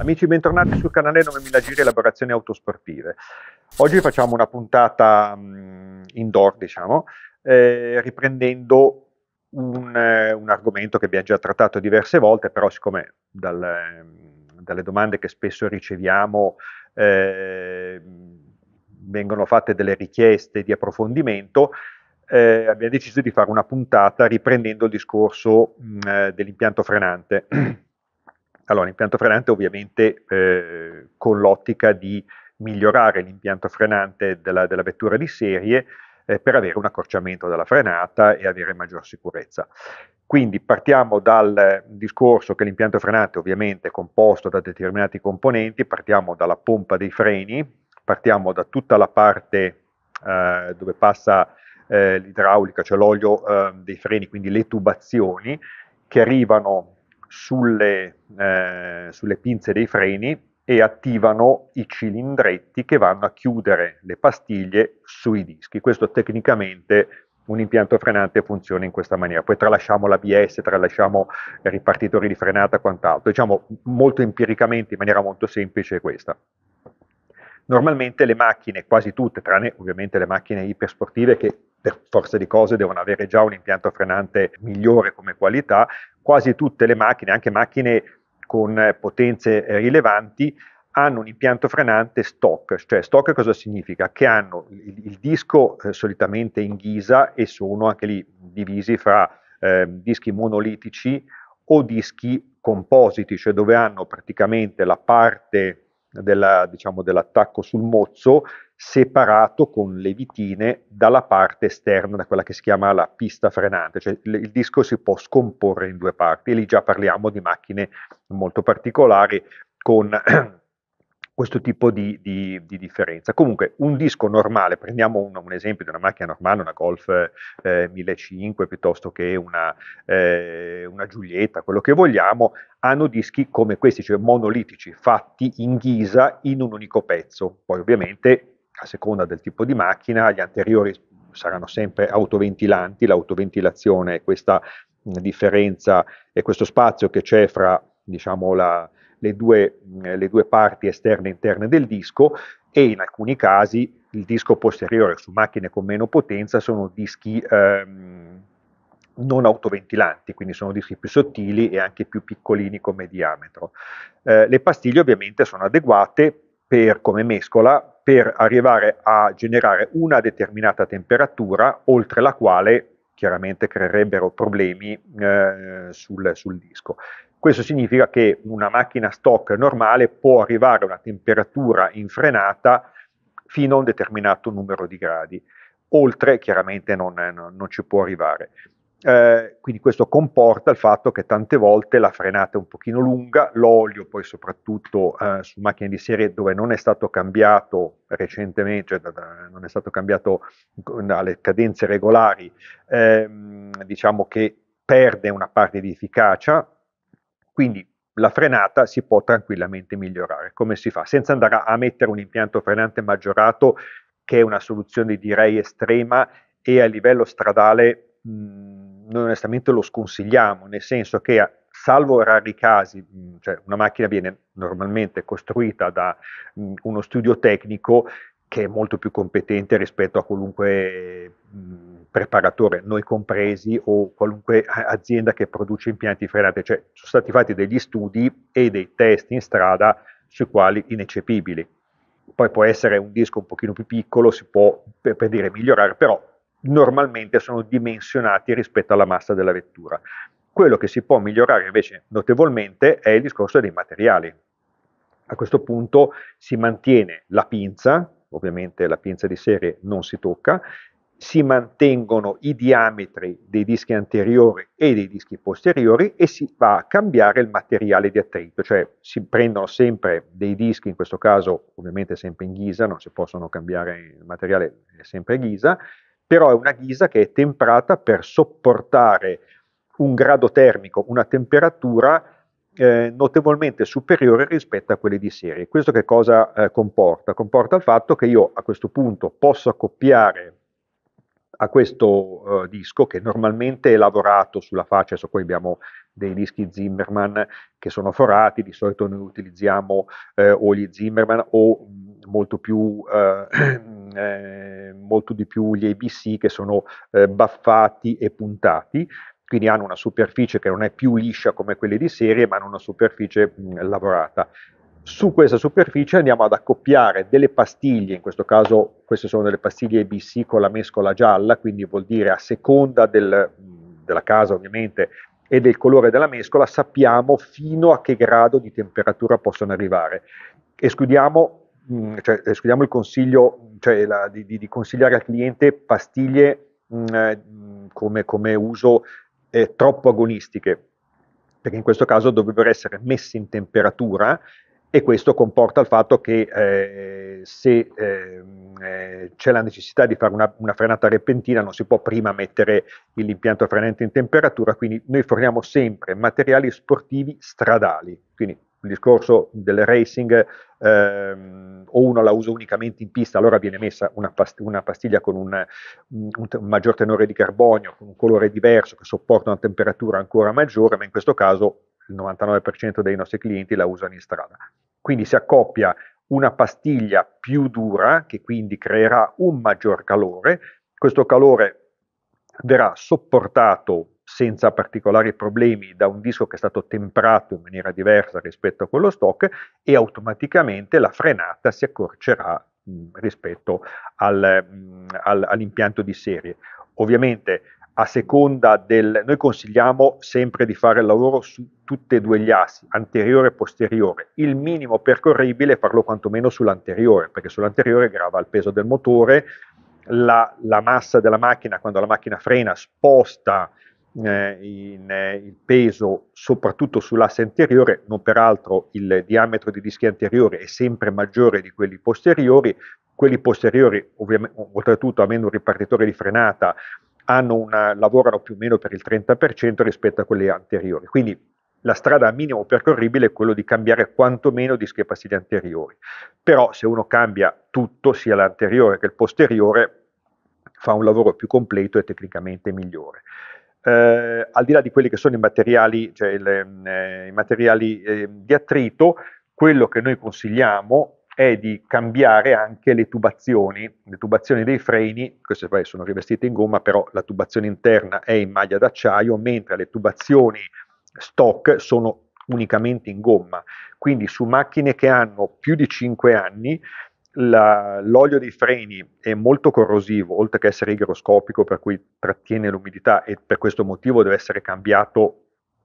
Amici, bentornati sul canale 9000 Giri Elaborazioni Autosportive. Oggi facciamo una puntata um, indoor, diciamo, eh, riprendendo un, eh, un, argomento che abbiamo già trattato diverse volte, però siccome dal, ehm, dalle domande che spesso riceviamo eh, vengono fatte delle richieste di approfondimento, eh, abbiamo deciso di fare una puntata riprendendo il discorso mm, eh, dell'impianto frenante. Allora, l'impianto frenante ovviamente eh, con l'ottica di migliorare l'impianto frenante della, della, vettura di serie eh, per avere un accorciamento della frenata e avere maggior sicurezza. Quindi partiamo dal discorso che l'impianto frenante ovviamente è composto da determinati componenti, partiamo dalla pompa dei freni, partiamo da tutta la parte eh, dove passa eh, l'idraulica, cioè l'olio eh, dei freni, quindi le tubazioni che arrivano sulle, eh, sulle pinze dei freni e attivano i cilindretti che vanno a chiudere le pastiglie sui dischi. Questo tecnicamente un impianto frenante funziona in questa maniera. Poi tralasciamo l'ABS, tralasciamo ripartitori di frenata e quant'altro. Diciamo molto empiricamente, in maniera molto semplice, è questa. Normalmente le macchine, quasi tutte, tranne ovviamente le macchine ipersportive che per forza di cose devono avere già un impianto frenante migliore come qualità, quasi tutte le macchine, anche macchine con eh, potenze eh, rilevanti, hanno un impianto frenante stock, cioè stock cosa significa? Che hanno il, il disco eh, solitamente in ghisa e sono anche lì divisi fra eh, dischi monolitici o dischi compositi, cioè dove hanno praticamente la parte della, diciamo, dell'attacco sul mozzo separato con le vitine dalla parte esterna, da quella che si chiama la pista frenante, cioè il, disco si può scomporre in due parti e lì già parliamo di macchine molto particolari con questo tipo di, di, di, differenza. Comunque un disco normale, prendiamo un, un esempio di una macchina normale, una Golf eh, 1500 piuttosto che una, eh, una, Giulietta, quello che vogliamo, hanno dischi come questi, cioè monolitici, fatti in ghisa in un unico pezzo. Poi ovviamente a seconda del tipo di macchina gli anteriori saranno sempre autoventilanti, l'autoventilazione è questa mh, differenza e questo spazio che c'è fra diciamo la le due, mm, le due parti esterne e interne del disco e in alcuni casi il disco posteriore su macchine con meno potenza sono dischi ehm, non autoventilanti, quindi sono dischi più sottili e anche più piccolini come diametro. Eh, le pastiglie ovviamente sono adeguate per, come mescola per arrivare a generare una determinata temperatura oltre la quale chiaramente creerebbero problemi eh, sul, sul disco. Questo significa che una macchina stock normale può arrivare a una temperatura infrenata fino a un determinato numero di gradi, oltre chiaramente non, non, ci può arrivare. Eh, quindi questo comporta il fatto che tante volte la frenata è un pochino lunga, l'olio poi soprattutto eh, su macchine di serie dove non è stato cambiato recentemente, cioè da, da, non è stato cambiato alle cadenze regolari, ehm, diciamo che perde una parte di efficacia, quindi la frenata si può tranquillamente migliorare. Come si fa? Senza andare a mettere un impianto frenante maggiorato, che è una soluzione direi estrema e a livello stradale mh, mhmm, noi onestamente lo sconsigliamo, nel senso che salvo rari casi, mh, mhmm, cioè una macchina viene normalmente costruita da mh, mhmm, uno studio tecnico che è molto più competente rispetto a qualunque preparatore, noi compresi, o qualunque azienda che produce impianti frenati. Cioè, sono stati fatti degli studi e dei test in strada sui quali ineccepibili. Poi può essere un disco un pochino più piccolo, si può per, per dire migliorare, però normalmente sono dimensionati rispetto alla massa della vettura. Quello che si può migliorare invece notevolmente è il discorso dei materiali. A questo punto si mantiene la pinza, ovviamente la pinza di serie non si tocca, si mantengono i diametri dei dischi anteriori e dei dischi posteriori e si va a cambiare il materiale di attrito, cioè si prendono sempre dei dischi, in questo caso ovviamente sempre in ghisa, non si possono cambiare il materiale, è sempre ghisa, però è una ghisa che è temprata per sopportare un grado termico, una temperatura eh, notevolmente superiore rispetto a quelle di serie. Questo che cosa eh, comporta? Comporta il fatto che io a questo punto posso accoppiare a questo eh, disco che normalmente è lavorato sulla faccia, adesso poi abbiamo dei dischi Zimmerman che sono forati, di solito noi utilizziamo eh, o gli Zimmerman o mm, molto, più, eh, eh, molto di più gli ABC che sono eh, baffati e puntati, quindi hanno una superficie che non è più liscia come quelle di serie, ma hanno una superficie mh, lavorata. Su questa superficie andiamo ad accoppiare delle pastiglie, in questo caso queste sono delle pastiglie ABC con la mescola gialla, quindi vuol dire a seconda del, della casa ovviamente e del colore della mescola sappiamo fino a che grado di temperatura possono arrivare. Escludiamo, mh, cioè, escludiamo il consiglio cioè, la, di, di, consigliare al cliente pastiglie mh, eh, come, come uso eh, troppo agonistiche, perché in questo caso dovrebbero essere messe in temperatura e questo comporta il fatto che eh, se ehm, eh, c'è la necessità di fare una, una, frenata repentina non si può prima mettere l'impianto frenante in temperatura, quindi noi forniamo sempre materiali sportivi stradali, quindi il discorso del racing ehm, o uno la usa unicamente in pista, allora viene messa una, past- una pastiglia con un, un, un, maggior tenore di carbonio, con un colore diverso, che sopporta una temperatura ancora maggiore, ma in questo caso il 99% dei nostri clienti la usano in strada. Quindi si accoppia una pastiglia più dura, che quindi creerà un maggior calore, questo calore verrà sopportato senza particolari problemi da un disco che è stato temperato in maniera diversa rispetto a quello stock e automaticamente la frenata si accorcerà mh, mm, rispetto al, mh, mm, al, all'impianto di serie. Ovviamente a seconda del... Noi consigliamo sempre di fare il lavoro su tutti e due gli assi, anteriore e posteriore. Il minimo percorribile è farlo quantomeno sull'anteriore, perché sull'anteriore grava il peso del motore, la, la massa della macchina, quando la macchina frena, sposta eh, in, eh, il peso soprattutto sull'asse anteriore, non peraltro il diametro dei dischi anteriori è sempre maggiore di quelli posteriori, quelli posteriori oltretutto avendo un ripartitore di frenata una, lavorano più o meno per il 30% rispetto a quelli anteriori. Quindi la strada minimo percorribile è quello di cambiare quantomeno dischi e passili anteriori. Però se uno cambia tutto, sia l'anteriore che il posteriore, fa un lavoro più completo e tecnicamente migliore eh, al di là di quelli che sono i materiali, cioè il, eh, i materiali eh, di attrito, quello che noi consigliamo è di cambiare anche le tubazioni, le tubazioni dei freni, queste poi sono rivestite in gomma, però la tubazione interna è in maglia d'acciaio, mentre le tubazioni stock sono unicamente in gomma. Quindi su macchine che hanno più di 5 anni la, l'olio dei freni è molto corrosivo, oltre che essere igroscopico, per cui trattiene l'umidità e per questo motivo deve essere cambiato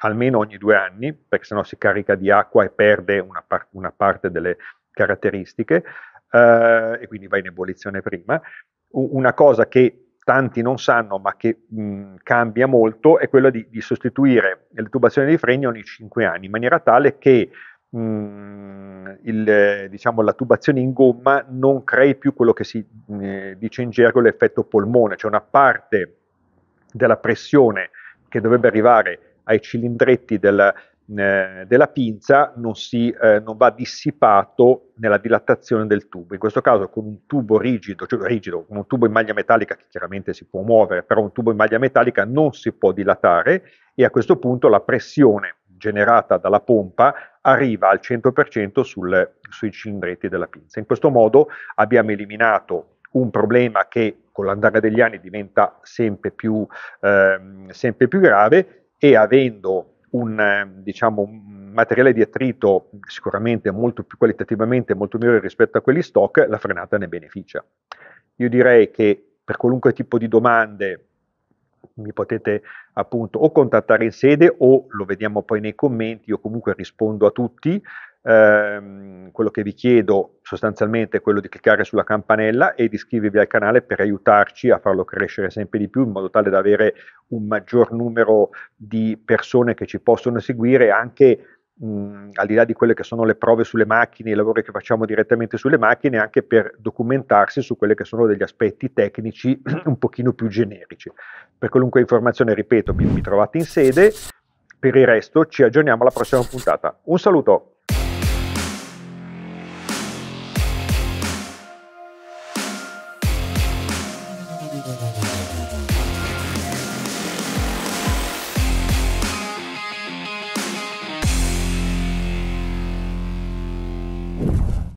almeno ogni due anni, perché sennò si carica di acqua e perde una, par- una parte delle caratteristiche eh, e quindi va in ebollizione prima. U- una cosa che tanti non sanno ma che mh, cambia molto è quella di, di sostituire le tubazioni dei freni ogni cinque anni, in maniera tale che mh, mm, il, diciamo, la tubazione in gomma non crei più quello che si eh, dice in gergo l'effetto polmone, cioè una parte della pressione che dovrebbe arrivare ai cilindretti del, eh, della pinza non, si, eh, non, va dissipato nella dilatazione del tubo. In questo caso con un tubo rigido, cioè rigido, con un tubo in maglia metallica che chiaramente si può muovere, però un tubo in maglia metallica non si può dilatare e a questo punto la pressione generata dalla pompa arriva al 100% sul, sui cilindretti della pinza. In questo modo abbiamo eliminato un problema che con l'andare degli anni diventa sempre più, eh, sempre più grave e avendo un, diciamo, un materiale di attrito sicuramente molto più qualitativamente molto migliore rispetto a quelli stock, la frenata ne beneficia. Io direi che per qualunque tipo di domande mi potete appunto o contattare in sede o lo vediamo poi nei commenti, io comunque rispondo a tutti. Eh, quello che vi chiedo sostanzialmente è quello di cliccare sulla campanella e di iscrivervi al canale per aiutarci a farlo crescere sempre di più in modo tale da avere un maggior numero di persone che ci possono seguire anche mh, mhmm, al di là di quelle che sono le prove sulle macchine, i lavori che facciamo direttamente sulle macchine, anche per documentarsi su quelli che sono degli aspetti tecnici un pochino più generici. Per qualunque informazione, ripeto, mi, mi trovate in sede, per il resto ci aggiorniamo alla prossima puntata. Un saluto!